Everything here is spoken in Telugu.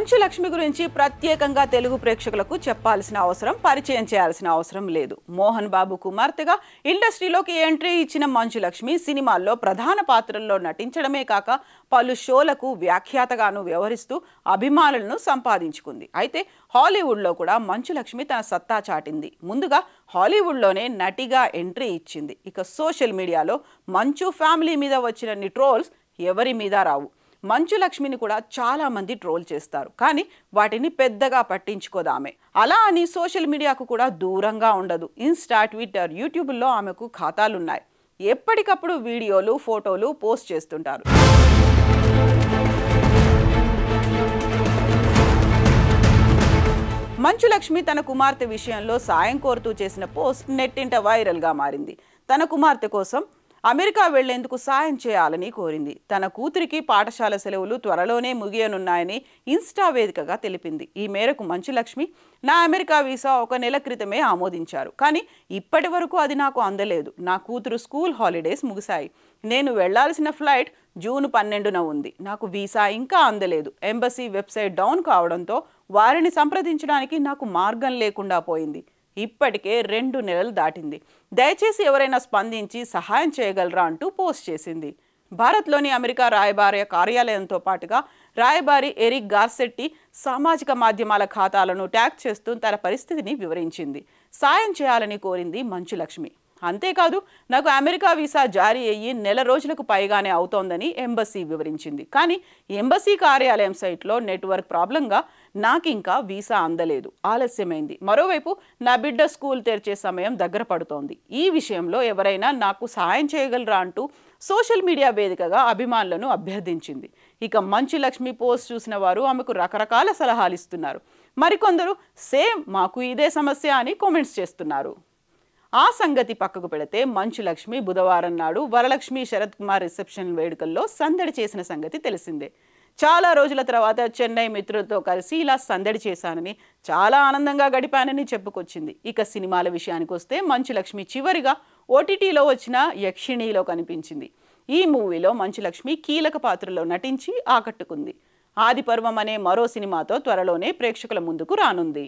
మంచు లక్ష్మి గురించి ప్రత్యేకంగా తెలుగు ప్రేక్షకులకు చెప్పాల్సిన అవసరం పరిచయం చేయాల్సిన అవసరం లేదు మోహన్ బాబు కుమార్తెగా ఇండస్ట్రీలోకి ఎంట్రీ ఇచ్చిన మంచు లక్ష్మి సినిమాల్లో ప్రధాన పాత్రల్లో నటించడమే కాక పలు షోలకు వ్యాఖ్యాతగాను వ్యవహరిస్తూ అభిమానులను సంపాదించుకుంది అయితే హాలీవుడ్లో కూడా మంచు లక్ష్మి తన సత్తా చాటింది ముందుగా హాలీవుడ్లోనే నటిగా ఎంట్రీ ఇచ్చింది ఇక సోషల్ మీడియాలో మంచు ఫ్యామిలీ మీద వచ్చిన ట్రోల్స్ ఎవరి మీద రావు మంచు లక్ష్మిని కూడా చాలామంది ట్రోల్ చేస్తారు కానీ వాటిని పెద్దగా పట్టించుకోదామే అలా అని సోషల్ మీడియాకు కూడా దూరంగా ఉండదు ఇన్స్టా ట్విట్టర్ యూట్యూబ్లో ఆమెకు ఖాతాలున్నాయి ఎప్పటికప్పుడు వీడియోలు ఫోటోలు పోస్ట్ చేస్తుంటారు మంచు లక్ష్మి తన కుమార్తె విషయంలో సాయం కోరుతూ చేసిన పోస్ట్ నెట్టింట వైరల్గా మారింది తన కుమార్తె కోసం అమెరికా వెళ్లేందుకు సాయం చేయాలని కోరింది తన కూతురికి పాఠశాల సెలవులు త్వరలోనే ముగియనున్నాయని ఇన్స్టా వేదికగా తెలిపింది ఈ మేరకు మంచులక్ష్మి నా అమెరికా వీసా ఒక నెల క్రితమే ఆమోదించారు కానీ ఇప్పటి వరకు అది నాకు అందలేదు నా కూతురు స్కూల్ హాలిడేస్ ముగిశాయి నేను వెళ్లాల్సిన ఫ్లైట్ జూన్ పన్నెండున ఉంది నాకు వీసా ఇంకా అందలేదు ఎంబసీ వెబ్సైట్ డౌన్ కావడంతో వారిని సంప్రదించడానికి నాకు మార్గం లేకుండా పోయింది ఇప్పటికే రెండు నెలలు దాటింది దయచేసి ఎవరైనా స్పందించి సహాయం చేయగలరా అంటూ పోస్ట్ చేసింది భారత్లోని అమెరికా రాయబారి కార్యాలయంతో పాటుగా రాయబారి ఎరిక్ గార్సెట్టి సామాజిక మాధ్యమాల ఖాతాలను ట్యాగ్ చేస్తూ తన పరిస్థితిని వివరించింది సాయం చేయాలని కోరింది మంచులక్ష్మి అంతేకాదు నాకు అమెరికా వీసా జారీ అయ్యి నెల రోజులకు పైగానే అవుతోందని ఎంబసీ వివరించింది కానీ ఎంబసీ కార్యాలయం సైట్లో నెట్వర్క్ ప్రాబ్లంగా నాకు ఇంకా వీసా అందలేదు ఆలస్యమైంది మరోవైపు నా బిడ్డ స్కూల్ తెరిచే సమయం దగ్గర పడుతోంది ఈ విషయంలో ఎవరైనా నాకు సహాయం చేయగలరా అంటూ సోషల్ మీడియా వేదికగా అభిమానులను అభ్యర్థించింది ఇక మంచి లక్ష్మి పోస్ట్ చూసిన వారు ఆమెకు రకరకాల సలహాలు ఇస్తున్నారు మరికొందరు సేమ్ మాకు ఇదే సమస్య అని కామెంట్స్ చేస్తున్నారు ఆ సంగతి పక్కకు పెడితే మంచు లక్ష్మి బుధవారం నాడు వరలక్ష్మి శరత్ కుమార్ రిసెప్షన్ వేడుకల్లో సందడి చేసిన సంగతి తెలిసిందే చాలా రోజుల తర్వాత చెన్నై మిత్రులతో కలిసి ఇలా సందడి చేశానని చాలా ఆనందంగా గడిపానని చెప్పుకొచ్చింది ఇక సినిమాల విషయానికి వస్తే మంచు లక్ష్మి చివరిగా ఓటీటీలో వచ్చిన యక్షిణిలో కనిపించింది ఈ మూవీలో మంచు లక్ష్మి కీలక పాత్రలో నటించి ఆకట్టుకుంది ఆదిపర్వం అనే మరో సినిమాతో త్వరలోనే ప్రేక్షకుల ముందుకు రానుంది